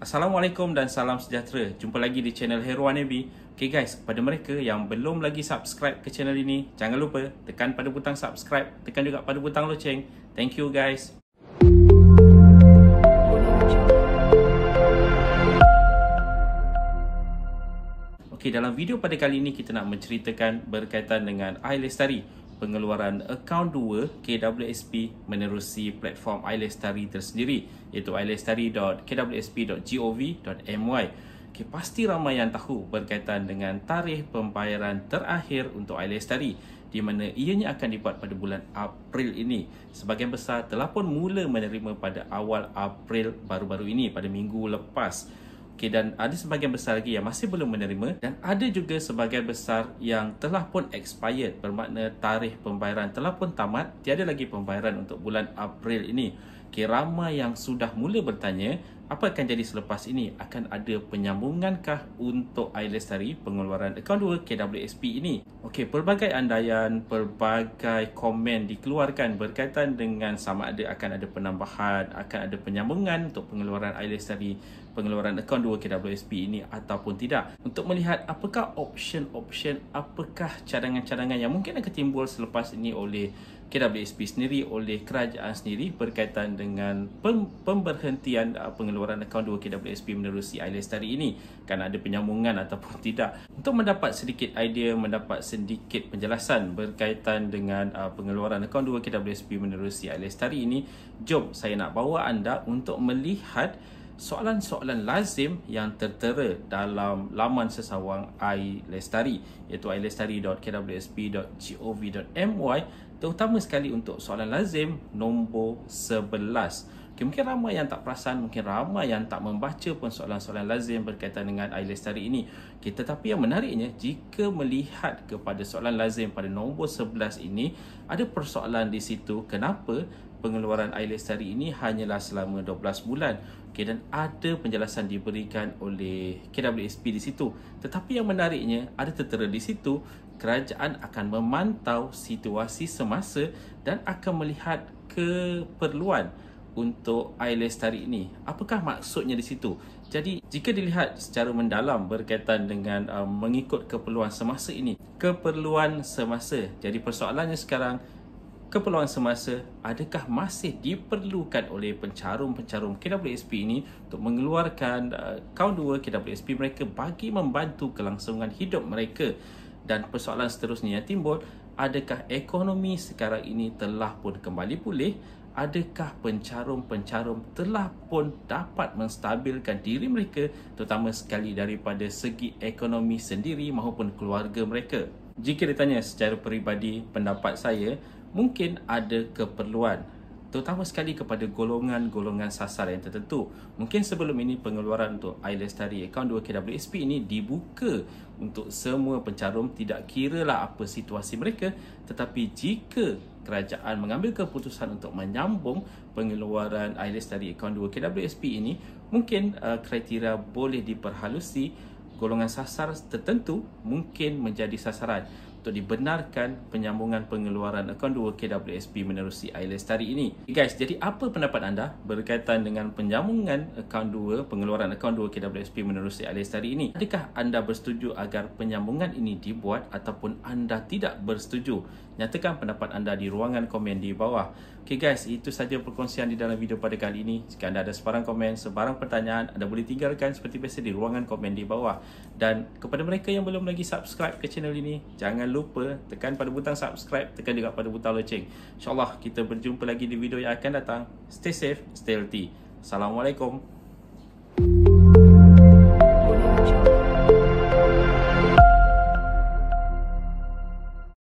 Assalamualaikum dan salam sejahtera. Jumpa lagi di channel Hero Anebi. Okay guys, kepada mereka yang belum lagi subscribe ke channel ini, jangan lupa tekan pada butang subscribe, tekan juga pada butang loceng. Thank you guys. Okay, dalam video pada kali ini kita nak menceritakan berkaitan dengan Air pengeluaran akaun 2 KWSP menerusi platform iLestari tersendiri iaitu iLestari.kwsp.gov.my Okay, pasti ramai yang tahu berkaitan dengan tarikh pembayaran terakhir untuk iLestari di mana ianya akan dibuat pada bulan April ini. Sebagian besar telah pun mula menerima pada awal April baru-baru ini pada minggu lepas. Okey dan ada sebahagian besar lagi yang masih belum menerima dan ada juga sebahagian besar yang telah pun expired bermakna tarikh pembayaran telah pun tamat tiada lagi pembayaran untuk bulan April ini okay, ramai yang sudah mula bertanya apa akan jadi selepas ini? Akan ada penyambungankah untuk iLestari pengeluaran akaun 2 KWSP ini? Okey, pelbagai andaian, pelbagai komen dikeluarkan berkaitan dengan sama ada akan ada penambahan, akan ada penyambungan untuk pengeluaran iLestari pengeluaran akaun 2 KWSP ini ataupun tidak. Untuk melihat apakah option-option, apakah cadangan-cadangan yang mungkin akan timbul selepas ini oleh KWSP sendiri, oleh kerajaan sendiri berkaitan dengan pemberhentian uh, pengeluaran akaun 2KWSP menerusi Ailes hari ini kan ada penyambungan ataupun tidak untuk mendapat sedikit idea mendapat sedikit penjelasan berkaitan dengan uh, pengeluaran akaun 2KWSP menerusi Ailes hari ini jom saya nak bawa anda untuk melihat soalan-soalan lazim yang tertera dalam laman sesawang iLestari iaitu ilestari.kwsp.gov.my terutama sekali untuk soalan lazim nombor 11. Okay, mungkin ramai yang tak perasan, mungkin ramai yang tak membaca pun soalan-soalan lazim berkaitan dengan air lestari ini. Okay, tetapi yang menariknya, jika melihat kepada soalan lazim pada nombor 11 ini, ada persoalan di situ kenapa pengeluaran air lestari ini hanyalah selama 12 bulan okay, dan ada penjelasan diberikan oleh KWSP di situ tetapi yang menariknya ada tertera di situ kerajaan akan memantau situasi semasa dan akan melihat keperluan untuk air lestari ini apakah maksudnya di situ jadi jika dilihat secara mendalam berkaitan dengan um, mengikut keperluan semasa ini keperluan semasa jadi persoalannya sekarang keperluan semasa adakah masih diperlukan oleh pencarum-pencarum KWSP ini untuk mengeluarkan uh, kaun dua KWSP mereka bagi membantu kelangsungan hidup mereka dan persoalan seterusnya yang timbul adakah ekonomi sekarang ini telah pun kembali pulih adakah pencarum-pencarum telah pun dapat menstabilkan diri mereka terutama sekali daripada segi ekonomi sendiri maupun keluarga mereka jika ditanya secara peribadi pendapat saya mungkin ada keperluan terutama sekali kepada golongan-golongan sasaran yang tertentu. Mungkin sebelum ini pengeluaran untuk iLestari akaun 2KWSP ini dibuka untuk semua pencarum tidak kiralah apa situasi mereka tetapi jika kerajaan mengambil keputusan untuk menyambung pengeluaran iLestari akaun 2KWSP ini mungkin uh, kriteria boleh diperhalusi golongan sasaran tertentu mungkin menjadi sasaran untuk dibenarkan penyambungan pengeluaran akaun 2 KWSP menerusi iLestari ini. Okay guys, jadi apa pendapat anda berkaitan dengan penyambungan akaun 2 pengeluaran akaun 2 KWSP menerusi iLestari ini? Adakah anda bersetuju agar penyambungan ini dibuat ataupun anda tidak bersetuju? Nyatakan pendapat anda di ruangan komen di bawah. Okay guys, itu sahaja perkongsian di dalam video pada kali ini. Jika anda ada sebarang komen, sebarang pertanyaan, anda boleh tinggalkan seperti biasa di ruangan komen di bawah. Dan kepada mereka yang belum lagi subscribe ke channel ini, jangan lupa tekan pada butang subscribe, tekan juga pada butang loceng. InsyaAllah kita berjumpa lagi di video yang akan datang. Stay safe, stay healthy. Assalamualaikum.